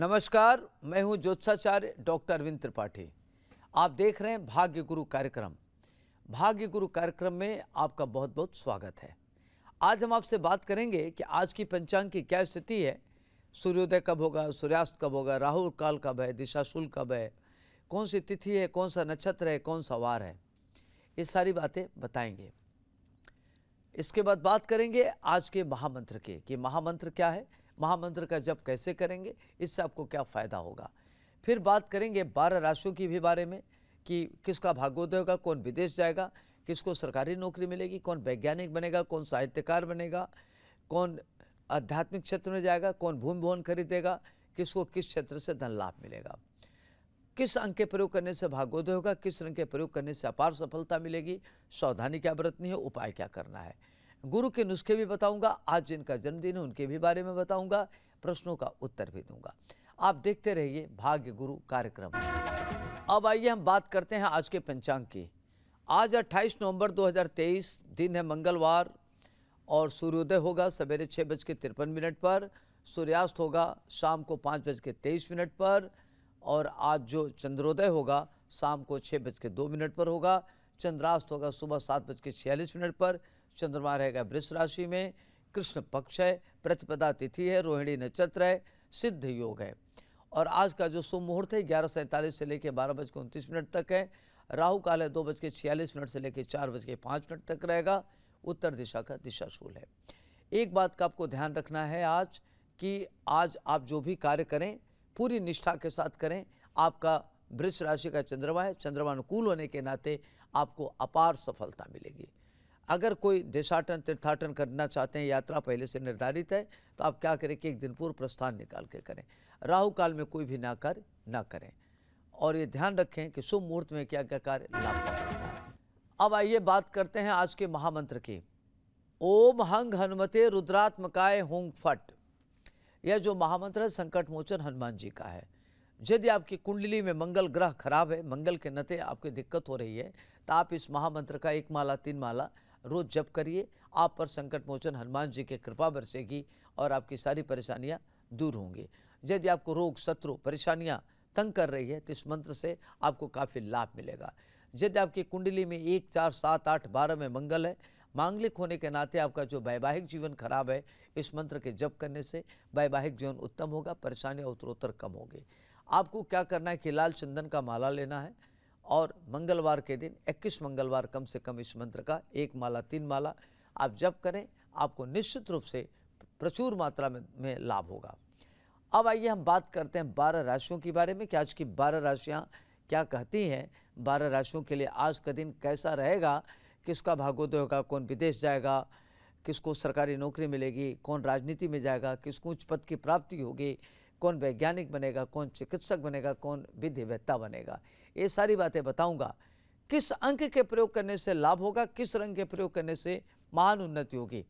नमस्कार मैं हूं ज्योत्साचार्य डॉक्टर अरविंद त्रिपाठी आप देख रहे हैं भाग्य गुरु कार्यक्रम भाग्य गुरु कार्यक्रम में आपका बहुत बहुत स्वागत है आज हम आपसे बात करेंगे कि आज की पंचांग की क्या स्थिति है सूर्योदय कब होगा सूर्यास्त कब होगा राहु काल कब है दिशाशूल कब है कौन सी तिथि है कौन सा नक्षत्र है कौन सा वार है ये सारी बातें बताएंगे इसके बाद बात करेंगे आज के महामंत्र के कि महामंत्र क्या है महामंत्र का जप कैसे करेंगे इससे आपको क्या फ़ायदा होगा फिर बात करेंगे बारह राशियों की भी बारे में कि किसका भाग्योदय होगा कौन विदेश जाएगा किसको सरकारी नौकरी मिलेगी कौन वैज्ञानिक बनेगा कौन साहित्यकार बनेगा कौन आध्यात्मिक क्षेत्र में जाएगा कौन भूमि भवन खरीदेगा किसको किस क्षेत्र से धन लाभ मिलेगा किस अंक के प्रयोग करने से भागोदय होगा किस रंग के प्रयोग करने से अपार सफलता मिलेगी सावधानी क्या बरतनी है उपाय क्या करना है गुरु के नुस्खे भी बताऊंगा आज जिनका जन्मदिन है उनके भी बारे में बताऊंगा प्रश्नों का उत्तर भी दूंगा आप देखते रहिए भाग्य गुरु कार्यक्रम अब आइए हम बात करते हैं आज के पंचांग की आज 28 नवंबर 2023 दिन है मंगलवार और सूर्योदय होगा सवेरे छः बज के तिरपन मिनट पर सूर्यास्त होगा शाम को पाँच बज के तेईस मिनट पर और आज जो चंद्रोदय होगा शाम को छः बज के दो मिनट पर होगा चंद्रास्त होगा सुबह सात बज के छियालीस मिनट पर चंद्रमा रहेगा वृष राशि में कृष्ण पक्ष है प्रतिपदा तिथि है रोहिणी नक्षत्र है सिद्ध योग है और आज का जो शुभ मुहूर्त है ग्यारह सैंतालीस से लेकर बारह बज के उनतीस मिनट तक है राहु काल है दो बज के छियालीस मिनट से लेकर चार बज के पाँच मिनट तक रहेगा उत्तर दिशा का दिशाशूल है एक बात का आपको ध्यान रखना है आज कि आज आप जो भी कार्य करें पूरी निष्ठा के साथ करें आपका वृक्ष राशि का चंद्रमा है चंद्रमा अनुकूल होने के नाते आपको अपार सफलता मिलेगी अगर कोई देशाटन तीर्थाटन करना चाहते हैं यात्रा पहले से निर्धारित है तो आप क्या करें कि एक दिन पूर्व प्रस्थान निकाल के करें राहु काल में कोई भी ना कर ना करें और ये ध्यान रखें कि शुभ मुहूर्त में क्या क्या कार्य लाभ करें अब आइए बात करते हैं आज के महामंत्र की ओम हंग हनुमते रुद्रात्मकाय होंग फट यह जो महामंत्र है संकट मोचन हनुमान जी का है यदि आपकी कुंडली में मंगल ग्रह खराब है मंगल के नते आपकी दिक्कत हो रही है तो आप इस महामंत्र का एक माला तीन माला रोज़ जप करिए आप पर संकट मोचन हनुमान जी की कृपा बरसेगी और आपकी सारी परेशानियाँ दूर होंगी यदि आपको रोग शत्रु परेशानियाँ तंग कर रही है तो इस मंत्र से आपको काफ़ी लाभ मिलेगा यदि आपकी कुंडली में एक चार सात आठ बारह में मंगल है मांगलिक होने के नाते आपका जो वैवाहिक जीवन खराब है इस मंत्र के जप करने से वैवाहिक जीवन उत्तम होगा परेशानियाँ उत्तरोत्तर कम होगी आपको क्या करना है कि लाल चंदन का माला लेना है और मंगलवार के दिन 21 मंगलवार कम से कम इस मंत्र का एक माला तीन माला आप जप करें आपको निश्चित रूप से प्रचुर मात्रा में, में लाभ होगा अब आइए हम बात करते हैं बारह राशियों के बारे में कि आज की बारह राशियाँ क्या कहती हैं बारह राशियों के लिए आज का दिन कैसा रहेगा किसका भागोदय होगा कौन विदेश जाएगा किसको सरकारी नौकरी मिलेगी कौन राजनीति में जाएगा किसको उच्च पद की प्राप्ति होगी कौन वैज्ञानिक बनेगा कौन चिकित्सक बनेगा कौन विधिवेत्ता बनेगा ये सारी बातें बताऊंगा किस अंक के प्रयोग करने से लाभ होगा किस रंग के प्रयोग करने से महान उन्नति होगी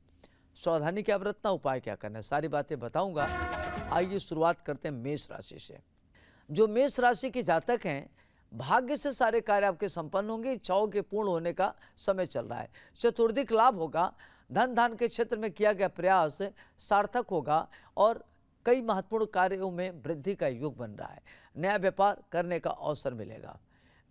सावधानी क्या बरतना उपाय क्या करना है सारी बातें बताऊंगा आइए शुरुआत करते हैं मेष राशि से जो मेष राशि के जातक हैं भाग्य से सारे कार्य आपके संपन्न होंगे इच्छाओं के पूर्ण होने का समय चल रहा है चतुर्दिक लाभ होगा धन धान के क्षेत्र में किया गया प्रयास सार्थक होगा और कई महत्वपूर्ण कार्यों में वृद्धि का योग बन रहा है नया व्यापार करने का अवसर मिलेगा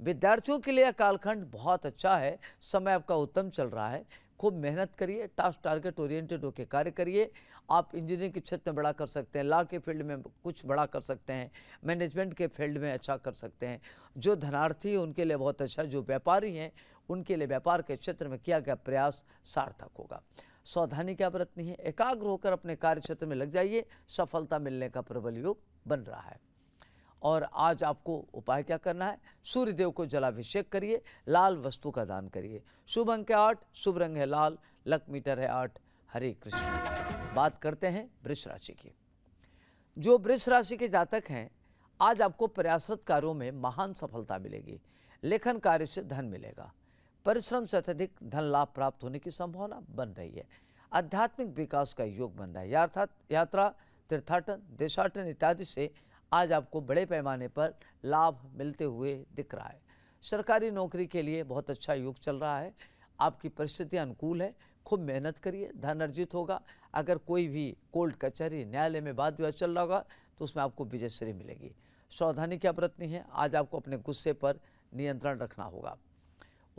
विद्यार्थियों के लिए कालखंड बहुत अच्छा है समय आपका उत्तम चल रहा है खूब मेहनत करिए टास्क टारगेट ओरिएंटेड होकर कार्य करिए आप इंजीनियरिंग के क्षेत्र में बड़ा कर सकते हैं लॉ के फील्ड में कुछ बड़ा कर सकते हैं मैनेजमेंट के फील्ड में अच्छा कर सकते हैं जो धनार्थी हैं उनके लिए बहुत अच्छा जो व्यापारी हैं उनके लिए व्यापार के क्षेत्र में किया गया प्रयास सार्थक होगा सावधानी क्या बरतनी है एकाग्र होकर अपने कार्य क्षेत्र में लग जाइए सफलता मिलने का प्रबल योग बन रहा है और आज आपको उपाय क्या करना है सूर्य देव को जलाभिषेक करिए लाल वस्तु का दान करिए शुभ अंक है आठ शुभ रंग है लाल लक मीटर है आठ हरे कृष्ण बात करते हैं वृक्ष राशि की जो वृक्ष राशि के जातक हैं आज आपको प्रयासरत कार्यों में महान सफलता मिलेगी लेखन कार्य से धन मिलेगा परिश्रम से अत्यधिक धन लाभ प्राप्त होने की संभावना बन रही है आध्यात्मिक विकास का योग बन रहा है अर्थात यात्रा तीर्थाटन देशाटन इत्यादि से आज आपको बड़े पैमाने पर लाभ मिलते हुए दिख रहा है सरकारी नौकरी के लिए बहुत अच्छा योग चल रहा है आपकी परिस्थिति अनुकूल है खूब मेहनत करिए धन अर्जित होगा अगर कोई भी कोर्ट कचहरी न्यायालय में वाद विवाद चल रहा होगा तो उसमें आपको विजयश्री मिलेगी सावधानी क्या बरतनी है आज आपको अपने गुस्से पर नियंत्रण रखना होगा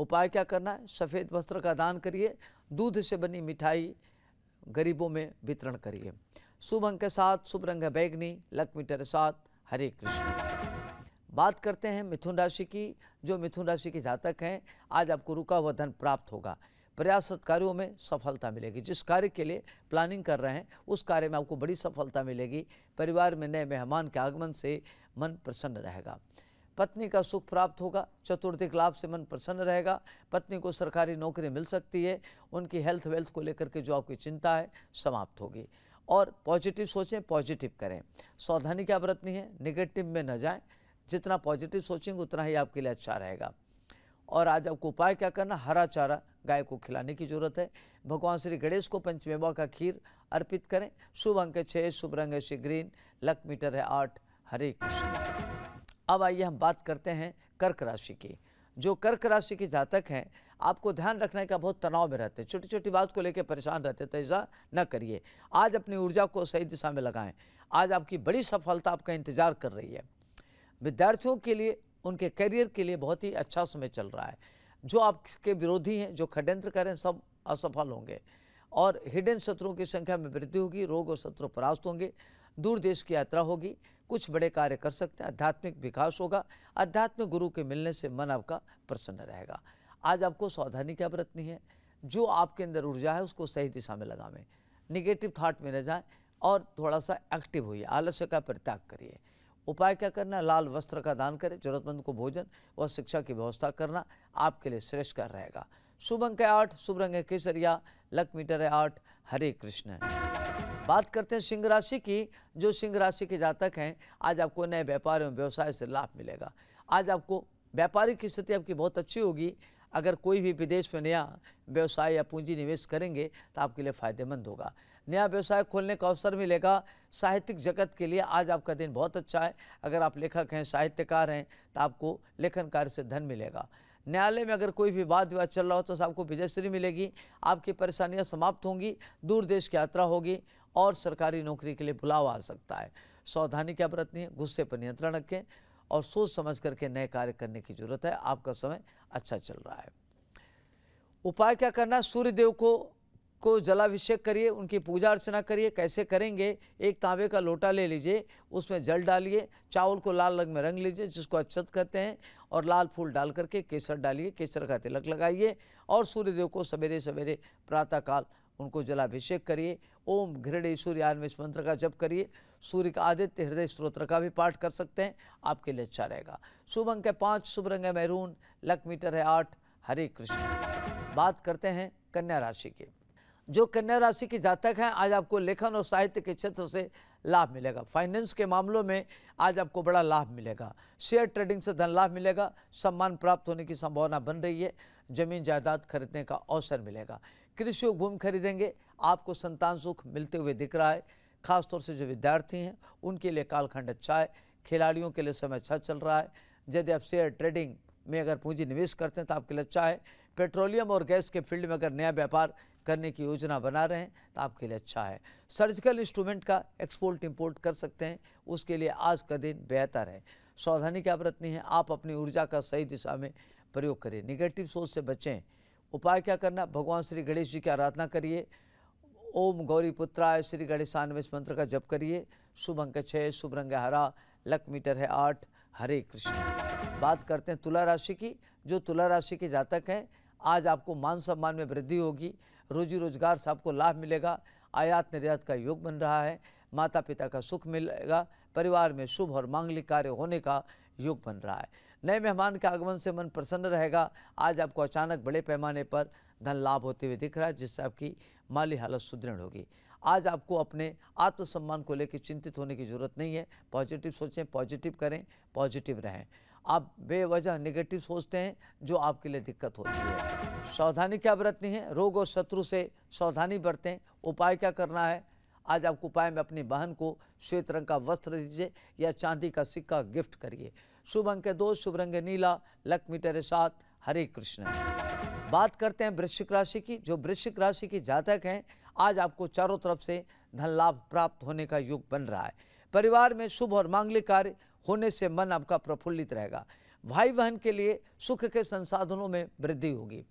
उपाय क्या करना है सफ़ेद वस्त्र का दान करिए दूध से बनी मिठाई गरीबों में वितरण करिए शुभ अंक के साथ शुभ रंग है बैगनी लक्ष्मी टेरे साथ हरे कृष्ण बात करते हैं मिथुन राशि की जो मिथुन राशि के जातक हैं आज आपको रुका हुआ धन प्राप्त होगा प्रयासरत कार्यों में सफलता मिलेगी जिस कार्य के लिए प्लानिंग कर रहे हैं उस कार्य में आपको बड़ी सफलता मिलेगी परिवार में नए मेहमान के आगमन से मन प्रसन्न रहेगा पत्नी का सुख प्राप्त होगा चतुर्थिक लाभ से मन प्रसन्न रहेगा पत्नी को सरकारी नौकरी मिल सकती है उनकी हेल्थ वेल्थ को लेकर के जो आपकी चिंता है समाप्त होगी और पॉजिटिव सोचें पॉजिटिव करें सावधानी क्या बरतनी है निगेटिव में न जाएं जितना पॉजिटिव सोचेंगे उतना ही आपके लिए अच्छा रहेगा और आज आपको उपाय क्या करना हरा चारा गाय को खिलाने की जरूरत है भगवान श्री गणेश को पंचमेवा का खीर अर्पित करें शुभ अंक छः शुभ रंग है श्री ग्रीन लक मीटर है आठ हरे कृष्ण अब आइए हम बात करते हैं कर्क राशि की जो कर्क राशि के जातक हैं आपको ध्यान रखना है कि बहुत तनाव में रहते हैं छोटी छोटी बात को लेकर परेशान रहते तो ऐसा न करिए आज अपनी ऊर्जा को सही दिशा में लगाएं आज आपकी बड़ी सफलता आपका इंतजार कर रही है विद्यार्थियों के लिए उनके करियर के लिए बहुत ही अच्छा समय चल रहा है जो आपके विरोधी हैं जो षड्यंत्र करें सब असफल होंगे और हिडन शत्रुओं की संख्या में वृद्धि होगी रोग और शत्रु परास्त होंगे दूर देश की यात्रा होगी कुछ बड़े कार्य कर सकते हैं आध्यात्मिक विकास होगा आध्यात्मिक गुरु के मिलने से मन आपका प्रसन्न रहेगा आज आपको सावधानी क्या बरतनी है जो आपके अंदर ऊर्जा है उसको सही दिशा में लगावें निगेटिव थाट में न जाए और थोड़ा सा एक्टिव होइए आलस्य का परित्याग करिए उपाय क्या करना लाल वस्त्र का दान करें जरूरतमंद को भोजन व शिक्षा की व्यवस्था करना आपके लिए श्रेष्ठ कर रहेगा शुभ अंक है आठ शुभ रंग है केसरिया लक मीटर है आठ हरे कृष्ण बात करते हैं सिंह राशि की जो सिंह राशि के जातक हैं आज आपको नए व्यापार एवं व्यवसाय से लाभ मिलेगा आज आपको व्यापारिक स्थिति आपकी बहुत अच्छी होगी अगर कोई भी विदेश में नया व्यवसाय या पूंजी निवेश करेंगे तो आपके लिए फायदेमंद होगा नया व्यवसाय खोलने का अवसर मिलेगा साहित्यिक जगत के लिए आज आपका दिन बहुत अच्छा है अगर आप लेखक हैं साहित्यकार हैं तो आपको लेखन कार्य से धन मिलेगा न्यायालय में अगर कोई भी वाद विवाद चल रहा हो तो आपको विजयश्री मिलेगी आपकी परेशानियां समाप्त होंगी दूर देश की यात्रा होगी और सरकारी नौकरी के लिए बुलावा आ सकता है सावधानी क्या बरतनी है गुस्से पर नियंत्रण रखें और सोच समझ करके नए कार्य करने की जरूरत है आपका समय अच्छा चल रहा है उपाय क्या करना सूर्यदेव को को जलाभिषेक करिए उनकी पूजा अर्चना करिए कैसे करेंगे एक तांबे का लोटा ले लीजिए उसमें जल डालिए चावल को लाल रंग में रंग लीजिए जिसको अच्छत कहते हैं और लाल फूल डाल करके केसर डालिए केसर का तिलक लगाइए और सूर्यदेव को सवेरे सवेरे प्रातःकाल उनको जलाभिषेक करिए ओम घृणेश्वरियान इस मंत्र का जप करिए सूर्य का आदित्य हृदय स्त्रोत्र का भी पाठ कर सकते हैं आपके लिए अच्छा रहेगा शुभ अंक है पाँच शुभ रंग है मैरून लक मीटर है आठ हरे कृष्ण बात करते हैं कन्या राशि की जो कन्या राशि के जातक हैं आज आपको लेखन और साहित्य के क्षेत्र से लाभ मिलेगा फाइनेंस के मामलों में आज आपको बड़ा लाभ मिलेगा शेयर ट्रेडिंग से धन लाभ मिलेगा सम्मान प्राप्त होने की संभावना बन रही है जमीन जायदाद खरीदने का अवसर मिलेगा कृषि भूमि खरीदेंगे आपको संतान सुख मिलते हुए दिख रहा है खासतौर से जो विद्यार्थी हैं उनके लिए कालखंड अच्छा है खिलाड़ियों के लिए समय अच्छा चल रहा है यदि आप शेयर ट्रेडिंग में अगर पूंजी निवेश करते हैं तो आपके लिए अच्छा है पेट्रोलियम और गैस के फील्ड में अगर नया व्यापार करने की योजना बना रहे हैं तो आपके लिए अच्छा है सर्जिकल इंस्ट्रूमेंट का एक्सपोर्ट इम्पोर्ट कर सकते हैं उसके लिए आज का दिन बेहतर है सावधानी क्या बरतनी है आप अपनी ऊर्जा का सही दिशा में प्रयोग करें निगेटिव सोच से बचें उपाय क्या करना भगवान श्री गणेश जी की आराधना करिए ओम गौरी पुत्राय श्री गणेशान इस मंत्र का जप करिए शुभ अंक छः शुभ रंग हरा लक मीटर है आठ हरे कृष्ण बात करते हैं तुला राशि की जो तुला राशि के जातक हैं आज आपको मान सम्मान में वृद्धि होगी रोजी रोजगार से आपको लाभ मिलेगा आयात निर्यात का योग बन रहा है माता पिता का सुख मिलेगा परिवार में शुभ और मांगलिक कार्य होने का योग बन रहा है नए मेहमान के आगमन से मन प्रसन्न रहेगा आज आपको अचानक बड़े पैमाने पर धन लाभ होते हुए दिख रहा है जिससे आपकी माली हालत सुदृढ़ होगी आज आपको अपने आत्मसम्मान को लेकर चिंतित होने की ज़रूरत नहीं है पॉजिटिव सोचें पॉजिटिव करें पॉजिटिव रहें आप बेवजह नेगेटिव सोचते हैं जो आपके लिए दिक्कत होती है सावधानी क्या बरतनी है रोग और शत्रु से सावधानी बरतें उपाय क्या करना है आज आपको उपाय में अपनी बहन को श्वेत रंग का वस्त्र दीजिए या चांदी का सिक्का गिफ्ट करिए शुभ अंक है दो शुभ रंग है नीला लक्ष्मी तेरे साथ हरे कृष्ण बात करते हैं वृश्चिक राशि की जो वृश्चिक राशि के जातक हैं आज आपको चारों तरफ से धन लाभ प्राप्त होने का युग बन रहा है परिवार में शुभ और मांगलिक कार्य होने से मन आपका प्रफुल्लित रहेगा भाई बहन के लिए सुख के संसाधनों में वृद्धि होगी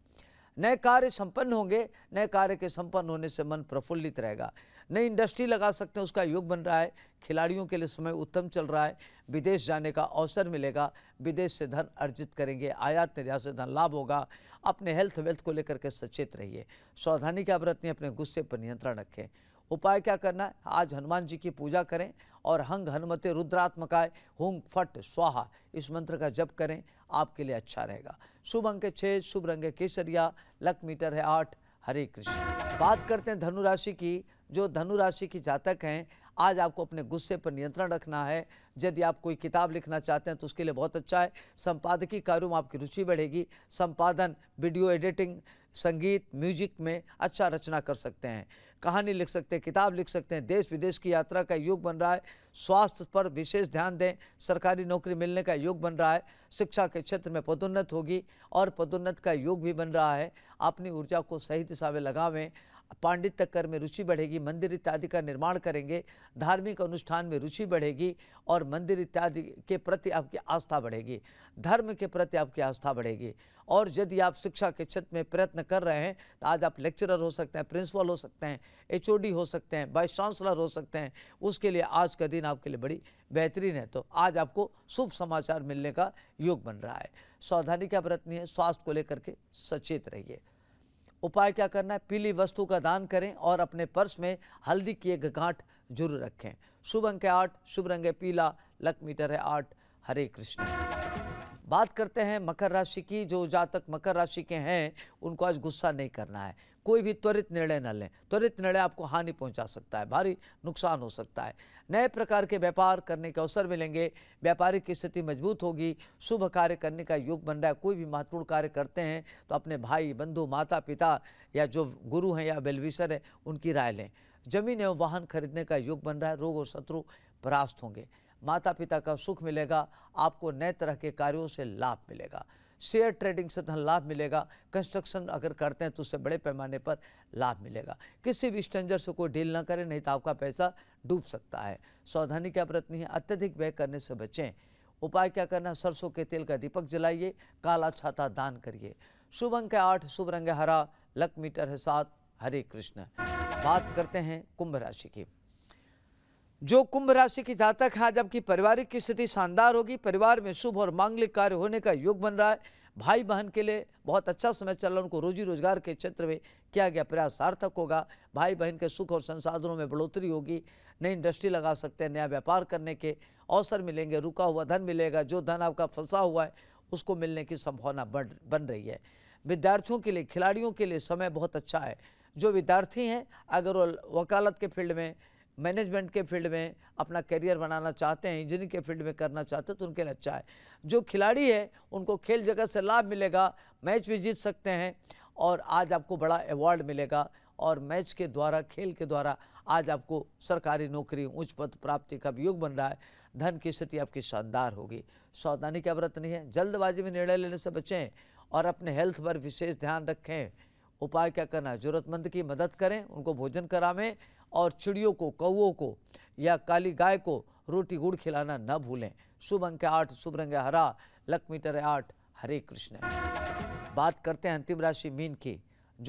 नए कार्य संपन्न होंगे नए कार्य के संपन्न होने से मन प्रफुल्लित रहेगा नई इंडस्ट्री लगा सकते हैं उसका योग बन रहा है खिलाड़ियों के लिए समय उत्तम चल रहा है विदेश जाने का अवसर मिलेगा विदेश से धन अर्जित करेंगे आयात निर्यात से धन लाभ होगा अपने हेल्थ वेल्थ को लेकर के सचेत रहिए सावधानी क्या बरतनी अपने गुस्से पर नियंत्रण रखें उपाय क्या करना है आज हनुमान जी की पूजा करें और हंग हनुमते रुद्रात्मकाय हुंग फट स्वाहा इस मंत्र का जप करें आपके लिए अच्छा रहेगा शुभ अंक छः शुभ रंग केसरिया लक मीटर है आठ हरे कृष्ण बात करते हैं धनुराशि की जो धनु राशि की जातक हैं आज आपको अपने गुस्से पर नियंत्रण रखना है यदि आप कोई किताब लिखना चाहते हैं तो उसके लिए बहुत अच्छा है संपादकीय कार्यों में आपकी रुचि बढ़ेगी संपादन वीडियो एडिटिंग संगीत म्यूजिक में अच्छा रचना कर सकते हैं कहानी लिख सकते हैं किताब लिख सकते हैं देश विदेश की यात्रा का योग बन रहा है स्वास्थ्य पर विशेष ध्यान दें सरकारी नौकरी मिलने का योग बन रहा है शिक्षा के क्षेत्र में पदोन्नत होगी और पदोन्नत का योग भी बन रहा है अपनी ऊर्जा को सही दिशा में लगावें पांडित्य कर में रुचि बढ़ेगी मंदिर इत्यादि का निर्माण करेंगे धार्मिक अनुष्ठान में रुचि बढ़ेगी और मंदिर इत्यादि के प्रति आपकी आस्था बढ़ेगी धर्म के प्रति आपकी आस्था बढ़ेगी और यदि आप शिक्षा के क्षेत्र में प्रयत्न कर रहे हैं तो आज आप लेक्चरर हो सकते हैं प्रिंसिपल हो सकते हैं एच हो सकते हैं वाइस चांसलर हो सकते हैं उसके लिए आज का दिन आपके लिए बड़ी बेहतरीन है तो आज आपको शुभ समाचार मिलने का योग बन रहा है सावधानी क्या बरतनी है स्वास्थ्य को लेकर के सचेत रहिए उपाय क्या करना है पीली वस्तु का दान करें और अपने पर्स में हल्दी की एक गांठ जरूर रखें शुभ अंक है आठ शुभ रंग है पीला लक मीटर है आठ हरे कृष्ण बात करते हैं मकर राशि की जो जातक मकर राशि के हैं उनको आज गुस्सा नहीं करना है कोई भी त्वरित निर्णय न लें त्वरित निर्णय आपको हानि पहुंचा सकता है भारी नुकसान हो सकता है नए प्रकार के व्यापार करने के अवसर मिलेंगे व्यापारिक स्थिति मजबूत होगी शुभ कार्य करने का योग बन रहा है कोई भी महत्वपूर्ण कार्य करते हैं तो अपने भाई बंधु माता पिता या जो गुरु हैं या बेलविसर हैं उनकी राय लें जमीन एवं वाहन खरीदने का योग बन रहा है रोग और शत्रु परास्त होंगे माता पिता का सुख मिलेगा आपको नए तरह के कार्यों से लाभ मिलेगा शेयर ट्रेडिंग से धन लाभ मिलेगा कंस्ट्रक्शन अगर करते हैं तो उससे बड़े पैमाने पर लाभ मिलेगा किसी भी स्टेंजर से कोई डील ना करें नहीं तो आपका पैसा डूब सकता है सावधानी क्या बरतनी है अत्यधिक व्यय करने से बचें उपाय क्या करना सरसों के तेल का दीपक जलाइए काला छाता दान करिए शुभ अंक है आठ शुभ रंग हरा लक मीटर है सात हरे कृष्ण बात करते हैं कुंभ राशि की जो कुंभ राशि की जातक है जबकि पारिवारिक की स्थिति शानदार होगी परिवार में शुभ और मांगलिक कार्य होने का योग बन रहा है भाई बहन के लिए बहुत अच्छा समय चल रहा है उनको रोजी रोजगार के क्षेत्र में किया गया प्रयास सार्थक होगा भाई बहन के सुख और संसाधनों में बढ़ोतरी होगी नई इंडस्ट्री लगा सकते हैं नया व्यापार करने के अवसर मिलेंगे रुका हुआ धन मिलेगा जो धन आपका फंसा हुआ है उसको मिलने की संभावना बढ़ बन रही है विद्यार्थियों के लिए खिलाड़ियों के लिए समय बहुत अच्छा है जो विद्यार्थी हैं अगर वो वकालत के फील्ड में मैनेजमेंट के फील्ड में अपना करियर बनाना चाहते हैं इंजीनियरिंग के फील्ड में करना चाहते हैं तो उनके लिए अच्छा है जो खिलाड़ी है उनको खेल जगत से लाभ मिलेगा मैच भी जीत सकते हैं और आज आपको बड़ा अवार्ड मिलेगा और मैच के द्वारा खेल के द्वारा आज आपको सरकारी नौकरी उच्च पद प्राप्ति का भी योग बन रहा है धन की स्थिति आपकी शानदार होगी सावधानी की व्रत नहीं है जल्दबाजी में निर्णय लेने से बचें और अपने हेल्थ पर विशेष ध्यान रखें उपाय क्या करना है ज़रूरतमंद की मदद करें उनको भोजन करावें और चिड़ियों को कौओं को या काली गाय को रोटी गुड़ खिलाना न भूलें शुभ अंक आठ शुभ रंग हरा लक मीटर आठ हरे कृष्ण बात करते हैं अंतिम राशि मीन की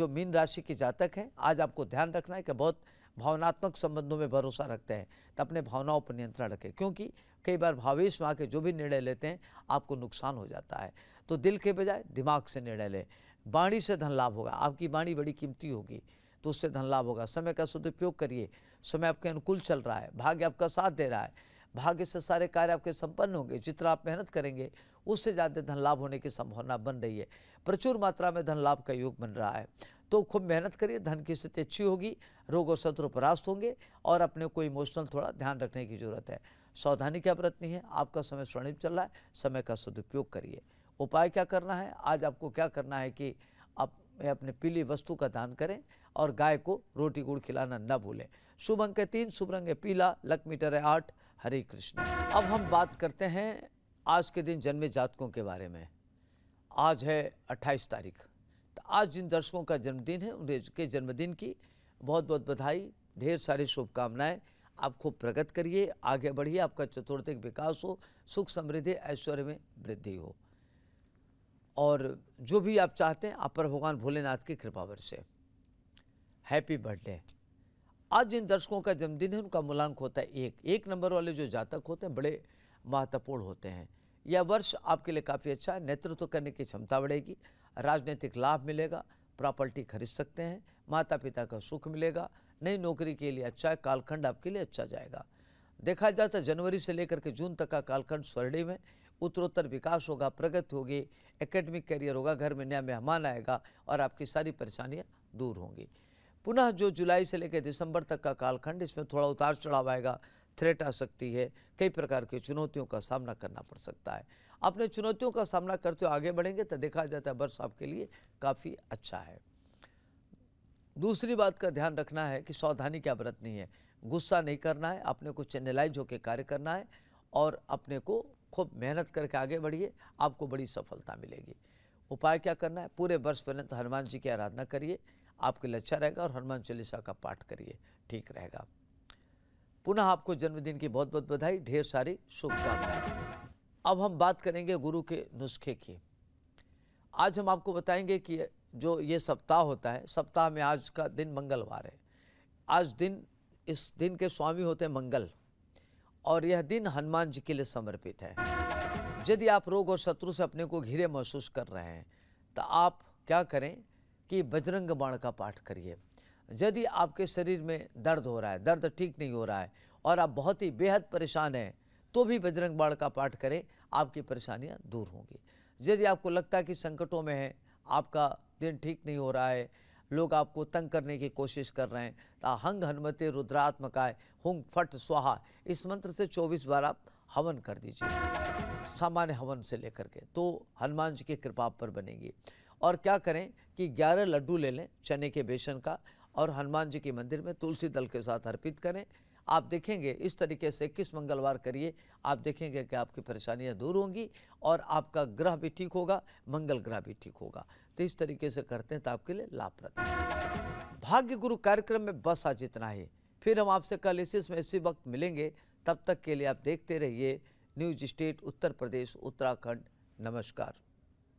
जो मीन राशि के जातक हैं आज आपको ध्यान रखना है कि बहुत भावनात्मक संबंधों में भरोसा रखते हैं तो अपने भावनाओं पर नियंत्रण रखें क्योंकि कई बार भावेश में आके जो भी निर्णय लेते हैं आपको नुकसान हो जाता है तो दिल के बजाय दिमाग से निर्णय लें वाणी से धन लाभ होगा आपकी बाणी बड़ी कीमती होगी तो उससे धन लाभ होगा समय का सदुपयोग करिए समय आपके अनुकूल चल रहा है भाग्य आपका साथ दे रहा है भाग्य से सारे कार्य आपके संपन्न होंगे जितना आप मेहनत करेंगे उससे ज़्यादा धन लाभ होने की संभावना बन रही है प्रचुर मात्रा में धन लाभ का योग बन रहा है तो खूब मेहनत करिए धन की स्थिति अच्छी होगी रोग और शत्रु परास्त होंगे और अपने को इमोशनल थोड़ा ध्यान रखने की जरूरत है सावधानी क्या बरतनी है आपका समय स्वर्णिम चल रहा है समय का सदुपयोग करिए उपाय क्या करना है आज आपको क्या करना है कि अपने पीली वस्तु का दान करें और गाय को रोटी गुड़ खिलाना न भूलें शुभ अंक है तीन शुभ रंग है पीला लक मीटर है आठ हरे कृष्ण अब हम बात करते हैं आज के दिन जन्मे जातकों के बारे में आज है 28 तारीख तो आज जिन दर्शकों का जन्मदिन है उनके जन्मदिन की बहुत बहुत बधाई ढेर सारी शुभकामनाएं आप खूब प्रगत करिए आगे बढ़िए आपका चतुर्थिक विकास हो सुख समृद्धि ऐश्वर्य में वृद्धि हो और जो भी आप चाहते हैं आप पर भगवान भोलेनाथ की कृपावर से हैप्पी बर्थडे आज जिन दर्शकों का जन्मदिन है उनका मूलांक होता है एक एक नंबर वाले जो जातक होते हैं बड़े महत्वपूर्ण होते हैं यह वर्ष आपके लिए काफ़ी अच्छा है नेतृत्व तो करने की क्षमता बढ़ेगी राजनीतिक लाभ मिलेगा प्रॉपर्टी खरीद सकते हैं माता पिता का सुख मिलेगा नई नौकरी के लिए अच्छा है कालखंड आपके लिए अच्छा जाएगा देखा जाए तो जनवरी से लेकर के जून तक का कालखंड स्वर्णिम है उत्तरोत्तर विकास होगा प्रगति होगी एकेडमिक करियर होगा घर में नया मेहमान आएगा और आपकी सारी परेशानियाँ दूर होंगी पुनः जो जुलाई से लेकर दिसंबर तक का कालखंड इसमें थोड़ा उतार चढ़ाव आएगा थ्रेट आ सकती है कई प्रकार की चुनौतियों का सामना करना पड़ सकता है अपने चुनौतियों का सामना करते हुए आगे बढ़ेंगे तो देखा जाता है वर्ष आपके लिए काफ़ी अच्छा है दूसरी बात का ध्यान रखना है कि सावधानी क्या बरतनी है गुस्सा नहीं करना है अपने को चैनलाइज होकर कार्य करना है और अपने को खूब मेहनत करके आगे बढ़िए आपको बड़ी सफलता मिलेगी उपाय क्या करना है पूरे वर्ष पर्यंत तो हनुमान जी की आराधना करिए आपके लिए अच्छा रहेगा और हनुमान चालीसा का पाठ करिए ठीक रहेगा पुनः आपको जन्मदिन की बहुत बहुत बधाई ढेर सारी शुभकामनाएं अब हम बात करेंगे गुरु के नुस्खे की आज हम आपको बताएंगे कि जो ये सप्ताह होता है सप्ताह में आज का दिन मंगलवार है आज दिन इस दिन के स्वामी होते हैं मंगल और यह दिन हनुमान जी के लिए समर्पित है यदि आप रोग और शत्रु से अपने को घिरे महसूस कर रहे हैं तो आप क्या करें कि बजरंग बाण का पाठ करिए यदि आपके शरीर में दर्द हो रहा है दर्द ठीक नहीं हो रहा है और आप बहुत ही बेहद परेशान हैं तो भी बजरंग बाण का पाठ करें आपकी परेशानियां दूर होंगी यदि आपको लगता है कि संकटों में है आपका दिन ठीक नहीं हो रहा है लोग आपको तंग करने की कोशिश कर रहे हैं ता हंग हनुमते रुद्रात्मकाय हुंग फट स्वाहा इस मंत्र से चौबीस बार आप हवन कर दीजिए सामान्य हवन से लेकर के तो हनुमान जी की कृपा पर बनेगी और क्या करें कि ग्यारह लड्डू ले लें चने के बेसन का और हनुमान जी के मंदिर में तुलसी दल के साथ अर्पित करें आप देखेंगे इस तरीके से किस मंगलवार करिए आप देखेंगे कि आपकी परेशानियां दूर होंगी और आपका ग्रह भी ठीक होगा मंगल ग्रह भी ठीक होगा इस तरीके से करते हैं तो आपके लिए लाभप्रद भाग्य गुरु कार्यक्रम में बस आज इतना ही फिर हम आपसे कल इसी में इसी वक्त मिलेंगे तब तक के लिए आप देखते रहिए न्यूज स्टेट उत्तर प्रदेश उत्तराखंड नमस्कार